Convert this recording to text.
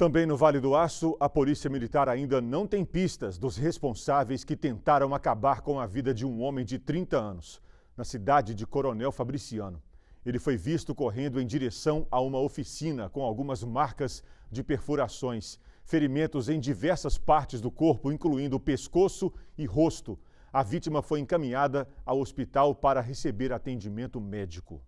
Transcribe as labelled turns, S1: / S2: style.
S1: Também no Vale do Aço, a Polícia Militar ainda não tem pistas dos responsáveis que tentaram acabar com a vida de um homem de 30 anos, na cidade de Coronel Fabriciano. Ele foi visto correndo em direção a uma oficina com algumas marcas de perfurações, ferimentos em diversas partes do corpo, incluindo pescoço e rosto. A vítima foi encaminhada ao hospital para receber atendimento médico.